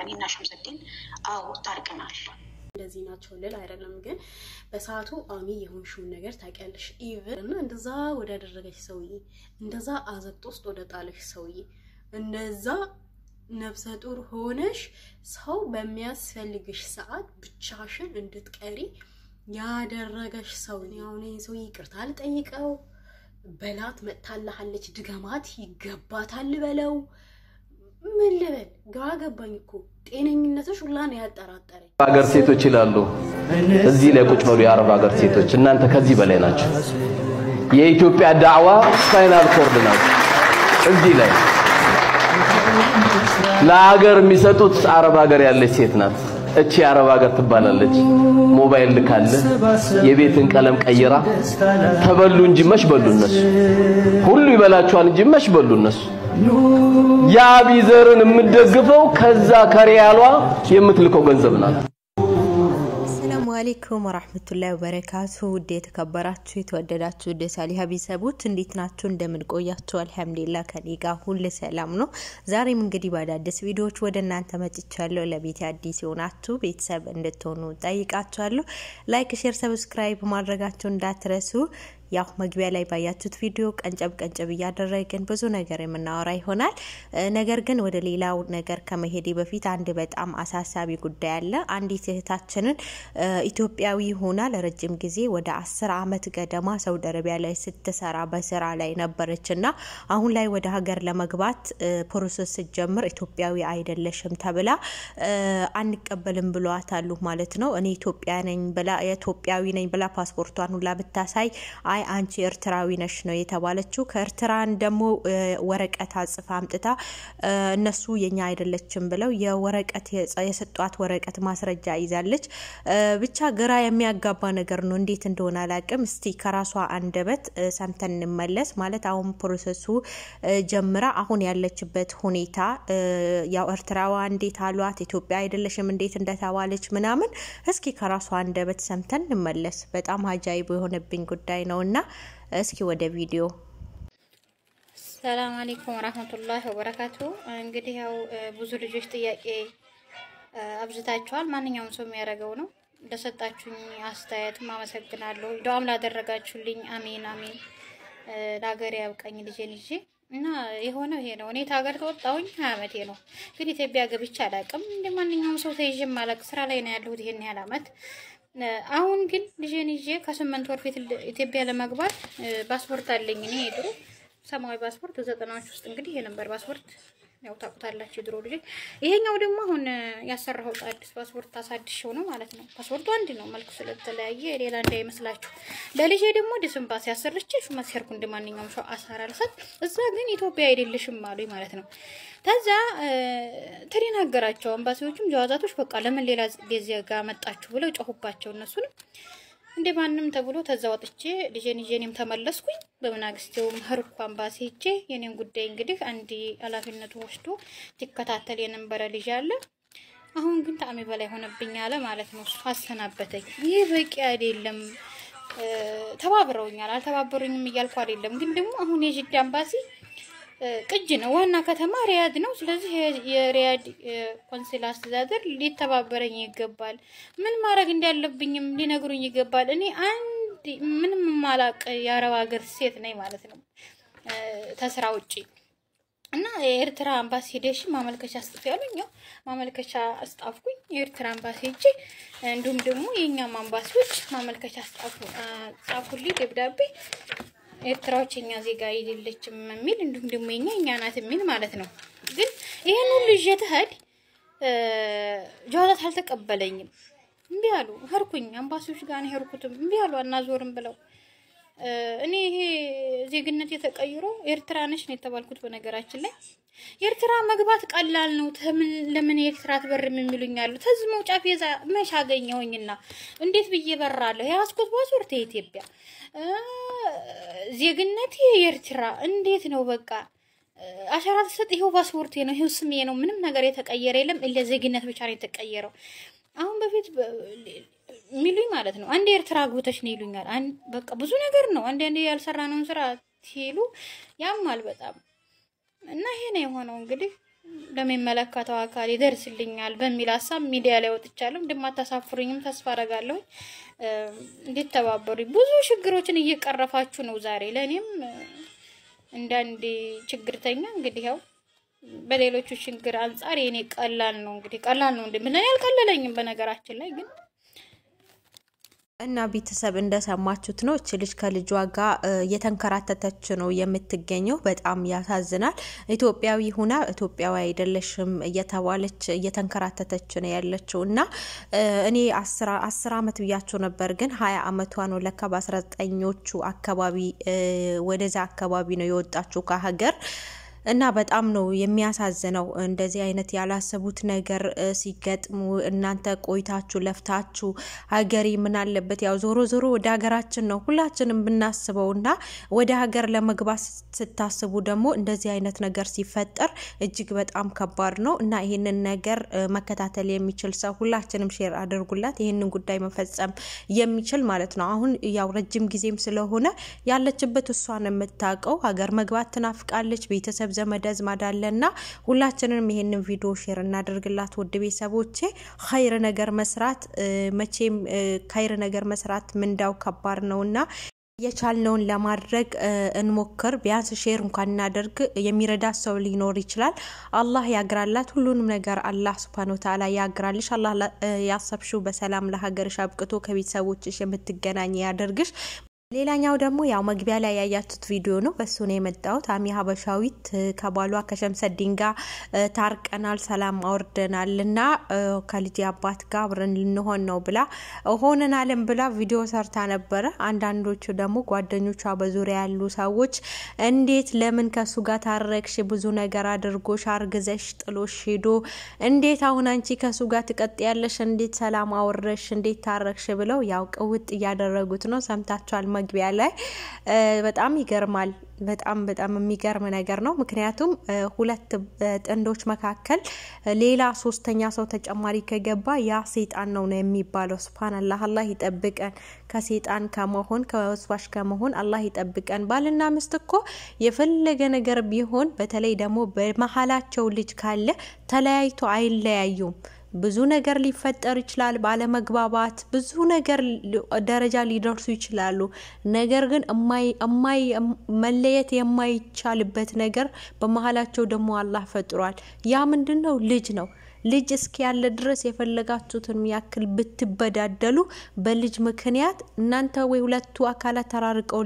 እኔና ሸምሰዲን አዎ ታርቀናል። እንደዚህ ናቸው ልል አይደለም፣ ግን በሰዓቱ አሚ የሆንሽውን ነገር ታውቂያለሽ። ኢቭን እና እንደዛ ወዳደረገች ሰውዬ፣ እንደዛ አዘቅት ውስጥ ወደ ጣለሽ ሰውዬ፣ እንደዛ ነፍሰ ጡር ሆነሽ ሰው በሚያስፈልግሽ ሰዓት ብቻሽን እንድትቀሪ ያደረገሽ ሰውዬ፣ አሁን ሰው ይቅርታ ልጠይቀው በላት መጥታልሃለች፣ ድገማት፣ ይገባታል በለው ምን ልበል ግራ ገባኝ እኮ ጤነኝነትሽ ሁላ ነው ያጠራጠረኝ። ሀገር ሴቶች ይላሉ እዚህ ላይ ቁጭ በሉ የአረብ ሀገር ሴቶች፣ እናንተ ከዚህ በላይ ናቸው። የኢትዮጵያ ዳዕዋ ፋይናል ኮርድ ናቸው። እዚህ ላይ ለሀገር የሚሰጡት አረብ ሀገር ያለች ሴት ናት። እቺ አረብ ሀገር ትባላለች። ሞባይል ልካለ የቤትን ቀለም ቀይራ ተበሉ እንጂ መች በሉ እነሱ ሁሉ ይበላቸዋል እንጂ መች በሉ እነሱ የአቢዘርን የምደግፈው ከዛ ከሪያሏ የምትልከው ገንዘብ ናት። ሰላሙ አሌይኩም ወራህመቱላሂ ወበረካቱ። ውድ የተከበራችሁ የተወደዳችሁ ውድ ሳሊሃ ቤተሰቦች እንዴት ናችሁ? እንደምን ቆያችሁ? አልሐምዱሊላህ ከኔ ጋር ሁል ሰላም ነው። ዛሬም እንግዲህ በአዳዲስ ቪዲዮዎች ወደ እናንተ መጥቻለሁ። ለቤት አዲስ የሆናችሁ ቤተሰብ እንድትሆኑ ጠይቃችኋለሁ። ላይክ፣ ሼር፣ ሰብስክራይብ ማድረጋችሁ እንዳትረሱ። ያው መግቢያ ላይ ባያችሁት ቪዲዮ ቀንጨብ ቀንጨብ እያደረግን ብዙ ነገር የምናወራ ይሆናል። ነገር ግን ወደ ሌላው ነገር ከመሄዴ በፊት አንድ በጣም አሳሳቢ ጉዳይ አለ። አንዲት እህታችንን ኢትዮጵያዊ ሆና ለረጅም ጊዜ ወደ አስር አመት ገደማ ሳውዲ አረቢያ ላይ ስትሰራ በስራ ላይ ነበረች እና አሁን ላይ ወደ ሀገር ለመግባት ፕሮሰስ ስትጀምር ኢትዮጵያዊ አይደለሽም ተብላ አንቀበልም ብሏታሉ ማለት ነው። እኔ ኢትዮጵያ ነኝ ብላ ኢትዮጵያዊ ነኝ ብላ ፓስፖርቷን ሁላ ብታሳይ አይ አይ አንቺ ኤርትራዊ ነሽ ነው የተባለችው። ከኤርትራን ደግሞ ወረቀት አጽፋ አምጥታ እነሱ የኛ አይደለችም ብለው የወረቀት የሰጧት ወረቀት ማስረጃ ይዛለች። ብቻ ግራ የሚያጋባ ነገር ነው። እንዴት እንደሆነ አላቅም። እስቲ ከራሷ አንደበት ሰምተን እንመለስ። ማለት አሁን ፕሮሰሱ ጀምራ አሁን ያለችበት ሁኔታ ያው ኤርትራዋ እንዴት አሏት፣ ኢትዮጵያ አይደለሽም እንዴት እንደተባለች ምናምን፣ እስኪ ከራሷ አንደበት ሰምተን እንመለስ። በጣም አጃይብ የሆነብኝ ጉዳይ ነው። እና እስኪ ወደ ቪዲዮ ሰላም አለይኩም ወራህመቱላሂ ወበረካቱ። እንግዲህ ያው ብዙ ልጆች ጥያቄ አብዝታችኋል። ማንኛውም ሰው የሚያደርገው ነው። ለሰጣችሁኝ አስተያየትም አመሰግናለሁ። ዱዓም ላደረጋችሁልኝ አሜን አሜን። ለሀገር ያብቃኝ ልጄን ይዤ እና የሆነው ይሄ ነው። እኔ ታገር ተወጣሁኝ አመቴ ነው፣ ግን ኢትዮጵያ ገብቼ አላውቅም። እንደ ማንኛውም ሰው ተይዤም አላውቅም። ስራ ላይ ነው ያለሁት ይሄን ያህል አመት አሁን ግን ልጄን ይዤ ከስምንት ወር ፊት ኢትዮጵያ ለመግባት ፓስፖርት አለኝ። እኔ ድሮ ሰማያዊ ፓስፖርት ዘጠናዎች ውስጥ እንግዲህ የነበር ፓስፖርት ያው ታውቁታላችሁ የድሮ ልጅ። ይሄኛው ደግሞ አሁን ያሰራሁት አዲስ ፓስፖርት አሳድሼው ነው ማለት ነው። ፓስፖርቱ አንድ ነው፣ መልኩ ስለተለያየ ሌላ እንዳይመስላችሁ። ለልጄ ደግሞ አዲስ ኤምባሲ አሰርቼ ሹመት ሰርኩ እንደ ማንኛውም ሰው አሳራ ልሰጥ፣ እዛ ግን ኢትዮጵያ አይደለሽም አሉኝ ማለት ነው። ከዛ ተደናገራቸው አምባሲዎቹም ጀዋዛቶች፣ በቃ ለምን ሌላ ጊዜ ጋር መጣችሁ ብለው ጮሁባቸው እነሱንም እንደ ማንም ተብሎ ተዛ ወጥቼ ልጄን ተመለስኩኝ። በምናግስቴውም ህርኩ አምባሲ ሄጄ የኔን ጉዳይ እንግዲህ አንድ ኃላፊነቱ ወስዶ ትከታተል የነበረ ልጅ አለ። አሁን ግን ጣዕሜ በላይ ሆነብኝ አለ ማለት ነው። እሱ አሰናበተኝ። ይህ በቂ አይደለም። ተባብረውኛል፣ አልተባበሩኝም እያልኩ አይደለም። ግን ደግሞ አሁን የጅዳ አምባሲ ቅጅ ነው። ዋና ከተማ ሪያድ ነው። ስለዚህ የሪያድ ቆንስል አስተዳደር ሊተባበረኝ ይገባል። ምን ማድረግ እንዳለብኝም ሊነግሩኝ ይገባል። እኔ አንድ ምንም ማላቅ የአረብ ሀገር ሴት ነኝ ማለት ነው ተስራ ውጪ እና የኤርትራ አምባሲ ሄደሽ ማመልከቻ ስጥፍ ያሉኝ። ማመልከቻ አስጣፍኩኝ የኤርትራ አምባሲ ሄጄ፣ እንዲሁም ደግሞ የእኛም አምባሲዎች ማመልከቻ ጻፉልኝ ደብዳቤ ኤርትራዎች እኛ ዜጋ አይደለችም የሚል እንዲሁም ደግሞ የኛ እኛ ናት የሚል ማለት ነው። ግን ይህን ሁሉ ይዤ ትሄድ ጀዋዛት አልተቀበለኝም። እምቢ አሉ። ሄድኩኝ አምባሲዎች ጋር ነው የሄድኩትም እምቢ አሉ አናዞርም ብለው እኔ ይሄ ዜግነት የተቀይሮ ኤርትራ ነሽ ነው የተባልኩት። በነገራችን ላይ ኤርትራ መግባት ቀላል ነው። ለምን ኤርትራ ትበርም የሚሉኝ አሉ። ተዝ መውጫ ቪዛ መች አገኘሁኝና እንዴት ብዬ በራለሁ? የያዝኩት ፓስፖርት የኢትዮጵያ ዜግነት የኤርትራ እንዴት ነው በቃ አሻራ ተሰጥ። ይሄው ፓስፖርቴ ነው፣ ይሄው ስሜ ነው። ምንም ነገር የተቀየረ የለም። ለዜግነት ብቻ ነው የተቀየረው። አሁን በፊት የሚሉኝ ማለት ነው። አንድ ኤርትራ አግብተሽ ነው ይሉኛል። በቃ ብዙ ነገር ነው። አንዳንዴ ያልሰራነውን ስራ ሲሉ ያማል በጣም እና ይሄ ነው የሆነው እንግዲህ ለሚመለከተው አካል ይደርስልኛል በሚል ሀሳብ ሚዲያ ላይ ወጥቻለሁ። እንደማታሳፍሩኝም ተስፋ አደርጋለሁ። እንዲተባበሩኝ ብዙ ችግሮችን እየቀረፋችሁ ነው። ዛሬ ለእኔም እንዳንድ ችግርተኛ እንግዲህ ያው በሌሎቹ ችግር አንጻር የኔ ቀላል ነው እንግዲህ ቀላል ነው እንደ ምን ያልቀለለኝም በነገራችን ላይ ግን እና ቤተሰብ እንደሰማችሁት ነው። እች ልጅ ከልጇ ጋር እየተንከራተተች ነው የምትገኘው። በጣም ያሳዝናል። ኢትዮጵያዊ ሁና ኢትዮጵያዊ አይደለሽም እየተባለች እየተንከራተተች ነው ያለችው እና እኔ አስር አመት ብያቸው ነበር፣ ግን ሀያ አመቷ ነው ለካ። በአስራ ዘጠኞቹ አካባቢ ወደዛ አካባቢ ነው የወጣችው ከሀገር እና በጣም ነው የሚያሳዝነው እንደዚህ አይነት ያላሰቡት ነገር ሲገጥሙ። እናንተ ቆይታችሁ ለፍታችሁ ሀገሬ ምን አለበት ያው ዞሮ ዞሮ ወደ ሀገራችን ነው ሁላችንም ብናስበው እና ወደ ሀገር ለመግባት ስታስቡ ደግሞ እንደዚህ አይነት ነገር ሲፈጠር እጅግ በጣም ከባድ ነው እና ይህንን ነገር መከታተል የሚችል ሰው ሁላችንም ሼር አድርጉላት። ይህንን ጉዳይ መፈጸም የሚችል ማለት ነው። አሁን ያው ረጅም ጊዜም ስለሆነ ያለችበት እሷን የምታውቀው ሀገር መግባት ትናፍቃለች። ቤተሰብ ዘመድ አዝማድ አለና ሁላችንም ይህንን ቪዲዮ ሼር እናደርግላት። ውድ ቤተሰቦቼ ኸይር ነገር መስራት መቼም ኸይር ነገር መስራት ምንዳው ከባድ ነው እና የቻልነውን ለማድረግ እንሞክር። ቢያንስ ሼር እንኳን እናደርግ። የሚረዳ ሰው ሊኖር ይችላል። አላህ ያግራላት። ሁሉንም ነገር አላህ ስብሃነሁ ወተዓላ ያግራልሽ። አላህ ያሰብሽው በሰላም ለሀገርሽ አብቅቶ ከቤተሰቦችሽ የምትገናኝ ያደርግሽ። ሌላኛው ደግሞ ያው መግቢያ ላይ ያያችሁት ቪዲዮ ነው። በሱ ነው የመጣሁት። አሚ ሀበሻዊት ከባሏ ከሸምሰዲን ጋር ታርቀናል፣ ሰላም አውርደናል እና ከልጅ አባት ጋር አብረን ልንሆን ነው ብላ ሆነናልን ብላ ቪዲዮ ሰርታ ነበረ። አንዳንዶቹ ደግሞ ጓደኞቿ በዙሪያ ያሉ ሰዎች እንዴት ለምን ከሱ ጋር ታረክሽ? ብዙ ነገር አድርጎሽ አርግዘሽ ጥሎሽ ሄዶ እንዴት አሁን አንቺ ከሱ ጋር ትቀጥያለሽ? እንዴት ሰላም አውረሽ እንዴት ታረክሽ ብለው ያው ቅውጥ እያደረጉት ነው። ሰምታችኋል። መግቢያ ላይ በጣም ይገርማል። በጣም በጣም የሚገርም ነገር ነው። ምክንያቱም ሁለት ጥንዶች መካከል ሌላ ሶስተኛ ሰው ተጨማሪ ከገባ ያ ሴጣን ነው ነው የሚባለው። ስብሃንአላህ አላህ ይጠብቀን ከሴጣን ከመሆን ከወስዋሽ ከመሆን አላህ ይጠብቀን። ባልና ሚስት እኮ የፈለገ ነገር ቢሆን በተለይ ደግሞ በመሀላቸው ልጅ ካለ ተለያይቶ አይለያዩም። ብዙ ነገር ሊፈጠር ይችላል። ባለመግባባት ብዙ ነገር ደረጃ ሊደርሱ ይችላሉ። ነገር ግን መለየት የማይቻልበት ነገር በመሀላቸው ደግሞ አላህ ፈጥሯል። ያ ምንድን ነው? ልጅ ነው። ልጅ እስኪያለ ድረስ የፈለጋችሁትን ያክል ብትበዳደሉ በልጅ ምክንያት እናንተ ወይ ሁለቱ አካላት ተራርቀው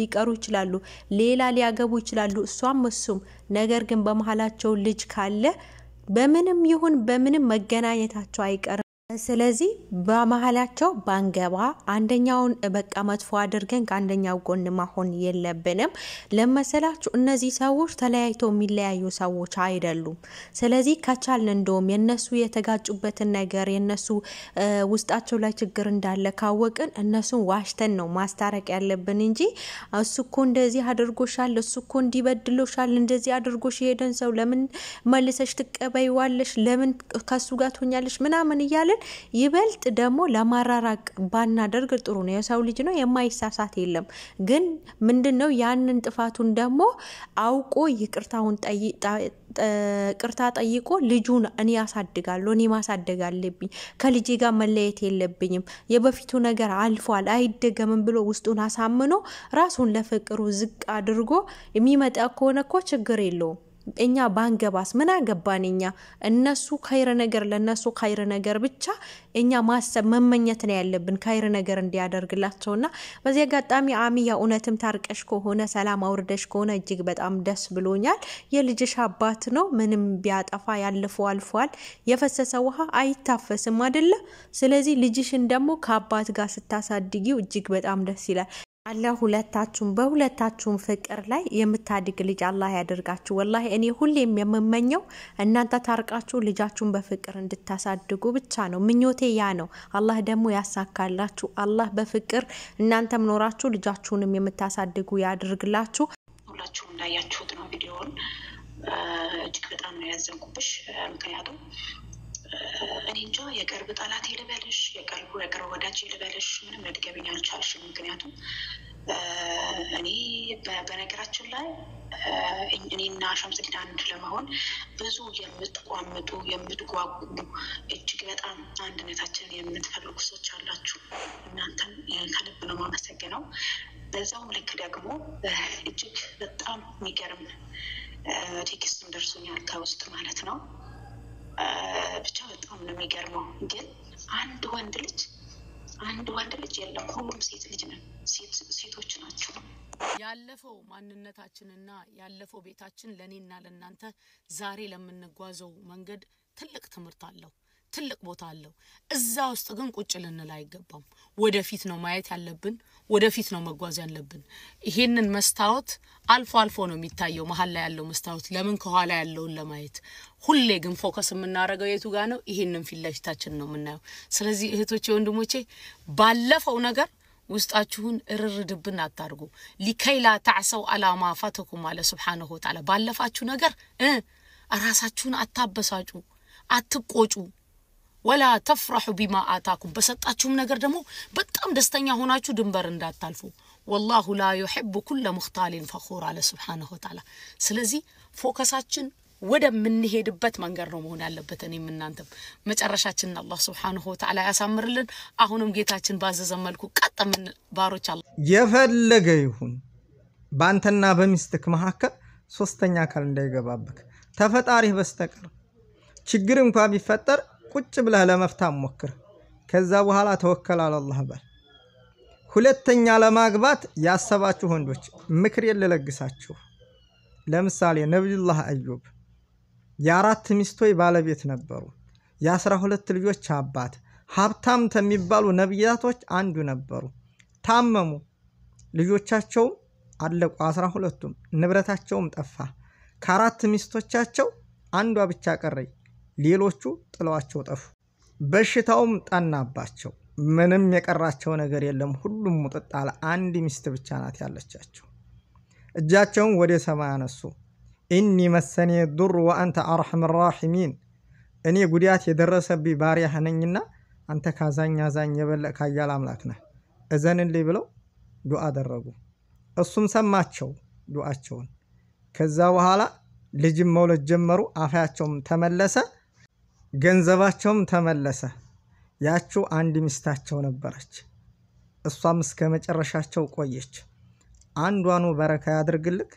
ሊቀሩ ይችላሉ፣ ሌላ ሊያገቡ ይችላሉ፣ እሷም እሱም። ነገር ግን በመሀላቸው ልጅ ካለ በምንም ይሁን በምንም መገናኘታቸው አይቀርም። ስለዚህ በመሀላቸው ባንገባ አንደኛውን በቃ መጥፎ አድርገን ከአንደኛው ጎን መሆን የለብንም። ለመሰላችሁ እነዚህ ሰዎች ተለያይቶ የሚለያዩ ሰዎች አይደሉም። ስለዚህ ከቻልን እንደውም የነሱ የተጋጩበትን ነገር የነሱ ውስጣቸው ላይ ችግር እንዳለ ካወቅን እነሱን ዋሽተን ነው ማስታረቅ ያለብን እንጂ እሱ እኮ እንደዚህ አድርጎሻል፣ እሱ እኮ እንዲበድሎሻል፣ እንደዚህ አድርጎሽ የሄደን ሰው ለምን መልሰሽ ትቀበይዋለሽ? ለምን ከሱ ጋር ትሆኛለሽ? ምናምን እያለን ይበልጥ ደግሞ ለማራራቅ ባናደርግ ጥሩ ነው። የሰው ልጅ ነው የማይሳሳት የለም። ግን ምንድን ነው ያንን ጥፋቱን ደግሞ አውቆ ይቅርታውን ቅርታ ጠይቆ ልጁን እኔ ያሳድጋለሁ እኔ ማሳደግ አለብኝ፣ ጋር መለየት የለብኝም፣ የበፊቱ ነገር አልፏል አይደገምም ብሎ ውስጡን አሳምኖ ራሱን ለፍቅሩ ዝቅ አድርጎ የሚመጣ ከሆነ እኮ ችግር የለውም። እኛ ባንገባስ ምን አገባን? እኛ እነሱ ካይረ ነገር ለእነሱ ካይረ ነገር ብቻ እኛ ማሰብ መመኘት ነው ያለብን፣ ካይረ ነገር እንዲያደርግላቸውና በዚህ አጋጣሚ አሚያ እውነትም ታርቀሽ ከሆነ ሰላም አውርደሽ ከሆነ እጅግ በጣም ደስ ብሎኛል። የልጅሽ አባት ነው። ምንም ቢያጠፋ ያለፈው አልፏል። የፈሰሰ ውሃ አይታፈስም አይደለም ስለዚህ ልጅሽን ደግሞ ከአባት ጋር ስታሳድጊው እጅግ በጣም ደስ ይላል። አላህ ሁለታችሁም በሁለታችሁም ፍቅር ላይ የምታድግ ልጅ አላህ ያደርጋችሁ። ወላሂ እኔ ሁሌም የምመኘው እናንተ ታርቃችሁ ልጃችሁን በፍቅር እንድታሳድጉ ብቻ ነው ምኞቴ፣ ያ ነው። አላህ ደግሞ ያሳካላችሁ። አላህ በፍቅር እናንተም ኖራችሁ ልጃችሁንም የምታሳድጉ ያድርግላችሁ። ሁላችሁም እንዳያችሁት ነው ቪዲዮውን። እጅግ በጣም ነው ያዘንኩብሽ፣ ምክንያቱም እኔ እንጃ የቅርብ ጠላት ልበልሽ፣ የቅርቡ የቅርብ ወዳጅ ልበልሽ፣ ምንም ልትገቢኝ አልቻልሽም። ምክንያቱም እኔ በነገራችን ላይ እኔና ሸምስዲን አንድ ለመሆን ብዙ የምትቋምጡ የምትጓጉ እጅግ በጣም አንድነታችን የምትፈልጉ ሰዎች አላችሁ። እናንተን ከልብ ነው የማመሰግነው። በዛውም ልክ ደግሞ እጅግ በጣም የሚገርም ቴክስትም ደርሶኛል ከውስጥ ማለት ነው ብቻ በጣም ነው የሚገርመው። ግን አንድ ወንድ ልጅ አንድ ወንድ ልጅ የለም፣ ሁሉም ሴት ልጅ ሴቶች ናቸው። ያለፈው ማንነታችንና ያለፈው ቤታችን ለእኔና ለእናንተ ዛሬ ለምንጓዘው መንገድ ትልቅ ትምህርት አለው። ትልቅ ቦታ አለው። እዛ ውስጥ ግን ቁጭ ልንል አይገባም። ወደፊት ነው ማየት ያለብን፣ ወደፊት ነው መጓዝ ያለብን። ይሄንን መስታወት አልፎ አልፎ ነው የሚታየው መሀል ላይ ያለው መስታወት ለምን ከኋላ ያለውን ለማየት። ሁሌ ግን ፎከስ የምናደርገው የቱ ጋር ነው? ይሄንን ፊት ለፊታችን ነው የምናየው። ስለዚህ እህቶቼ ወንድሞቼ፣ ባለፈው ነገር ውስጣችሁን እርር ድብን አታድርጉ። ሊከይላ ታዕሰው አላማ ፋተኩም አለ ስብሓነሁ ወተዓላ። ባለፋችሁ ነገር ራሳችሁን አታበሳጩ፣ አትቆጩ ወላ ተፍራሑ ቢማ አታኩም፣ በሰጣችሁም ነገር ደግሞ በጣም ደስተኛ ሆናችሁ ድንበር እንዳታልፉ። ወላሁ ላ ዩሕቡ ኩለ ሙኽታሊን ፈኹር አለ ስብሓነሁ ወተዓላ። ስለዚህ ፎከሳችን ወደምንሄድበት መንገድ ነው መሆን ያለበት። እኔም እናንተም መጨረሻችንን አላህ ስብሓነሁ ወተዓላ ያሳምርልን። አሁንም ጌታችን ባዘዘ መልኩ ቀጥ ምን ባሮች አለ የፈለገ ይሁን በአንተና በሚስትክ መካከል ሶስተኛ አካል እንዳይገባብክ ተፈጣሪህ በስተቀር ችግር እንኳ ቢፈጠር ቁጭ ብለህ ለመፍታት ሞክር። ከዛ በኋላ ተወከል አላህ በል። ሁለተኛ ለማግባት ያሰባችሁ ወንዶች ምክር ልለግሳችሁ። ለምሳሌ ነቢዩላህ አዩብ የአራት ሚስቶች ባለቤት ነበሩ። የአስራ ሁለት ልጆች አባት ሀብታም ከሚባሉ ነቢያቶች አንዱ ነበሩ። ታመሙ፣ ልጆቻቸውም አለቁ፣ አስራ ሁለቱም ንብረታቸውም ጠፋ። ከአራት ሚስቶቻቸው አንዷ ብቻ ቀረይ። ሌሎቹ ጥለዋቸው ጠፉ። በሽታውም ጠናባቸው። ምንም የቀራቸው ነገር የለም። ሁሉም ሙጥጥ አለ። አንድ ሚስት ብቻ ናት ያለቻቸው። እጃቸውን ወደ ሰማይ አነሱ። ኢኒ መሰኔ ዱር ወአንተ አርሐም ራሒሚን እኔ ጉዳት የደረሰብኝ ባሪያህ ነኝና አንተ ካዛኝ አዛኝ የበለቅ ካያል አምላክ ነህ እዘንልኝ ብለው ዱዓ አደረጉ። እሱም ሰማቸው ዱዓቸውን። ከዛ በኋላ ልጅም መውለድ ጀመሩ። አፋያቸውም ተመለሰ። ገንዘባቸውም ተመለሰ። ያችው አንድ ሚስታቸው ነበረች። እሷም እስከ መጨረሻቸው ቆየች። አንዷኑ በረካ ያድርግልክ።